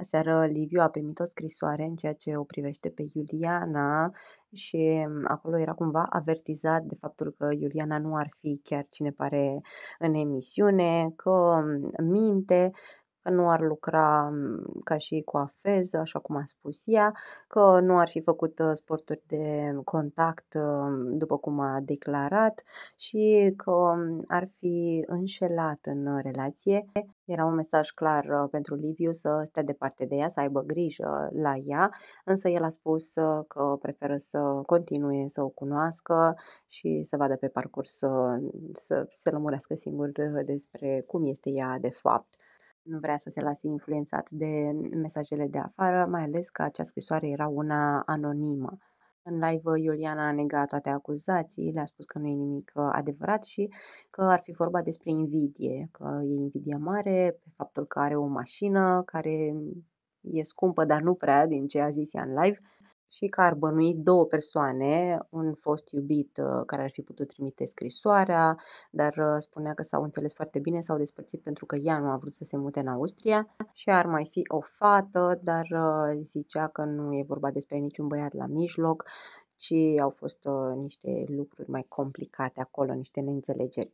Aseară Liviu a primit o scrisoare în ceea ce o privește pe Iuliana și mm, acolo era cumva avertizat de faptul că Iuliana nu ar fi chiar cine pare în emisiune, că mm, minte că nu ar lucra mm, ca și cu afez, așa cum a spus ea, că nu ar fi făcut uh, sporturi de contact, uh, după cum a declarat, și că mm, ar fi înșelat în relație. Era un mesaj clar uh, pentru Liviu să stea departe de ea, să aibă grijă la ea, însă el a spus că preferă să continue să o cunoască și să vadă pe parcurs să, să se lămurească singur despre cum este ea de fapt. Nu vrea să se lase influențat de mesajele de afară, mai ales că acea scrisoare era una anonimă. În live, Iuliana a negat toate acuzațiile, a spus că nu e nimic uh, adevărat și că ar fi vorba despre invidie, că e invidie mare pe faptul că are o mașină care e scumpă, dar nu prea, din ce a zis ea în live, și că ar bănui două persoane, un fost iubit uh, care ar fi putut trimite scrisoarea, dar uh, spunea că s-au înțeles foarte bine, s-au despărțit pentru că ea nu a vrut să se mute în Austria și ar mai fi o fată, dar uh, zicea că nu e vorba despre niciun băiat la mijloc, ci au fost niște lucruri mai complicate acolo, niște neînțelegeri.